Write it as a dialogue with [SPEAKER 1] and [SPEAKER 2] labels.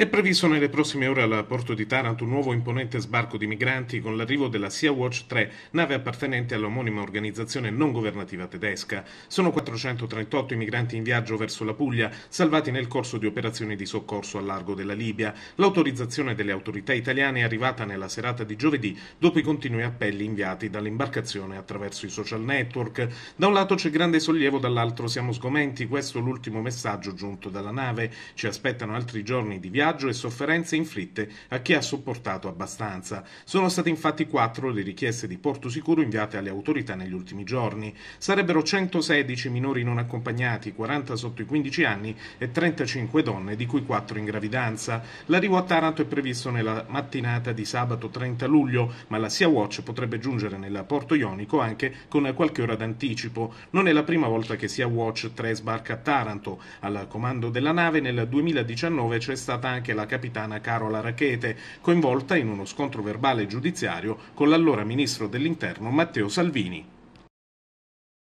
[SPEAKER 1] È previsto nelle prossime ore al porto di Taranto un nuovo imponente sbarco di migranti con l'arrivo della Sea Watch 3, nave appartenente all'omonima organizzazione non governativa tedesca. Sono 438 i migranti in viaggio verso la Puglia, salvati nel corso di operazioni di soccorso a largo della Libia. L'autorizzazione delle autorità italiane è arrivata nella serata di giovedì, dopo i continui appelli inviati dall'imbarcazione attraverso i social network. Da un lato c'è grande sollievo, dall'altro siamo sgomenti. Questo è l'ultimo messaggio giunto dalla nave. Ci aspettano altri giorni di viaggio viaggio e sofferenze inflitte a chi ha sopportato abbastanza. Sono state infatti quattro le richieste di porto sicuro inviate alle autorità negli ultimi giorni. Sarebbero 116 minori non accompagnati, 40 sotto i 15 anni e 35 donne, di cui 4 in gravidanza. L'arrivo a Taranto è previsto nella mattinata di sabato 30 luglio, ma la Sea Watch potrebbe giungere nel porto ionico anche con qualche ora d'anticipo. Non è la prima volta che Sea Watch 3 sbarca a Taranto. Al comando della nave nel 2019 c'è stata anche anche la capitana Carola Rachete, coinvolta in uno scontro verbale giudiziario con l'allora ministro dell'interno Matteo Salvini.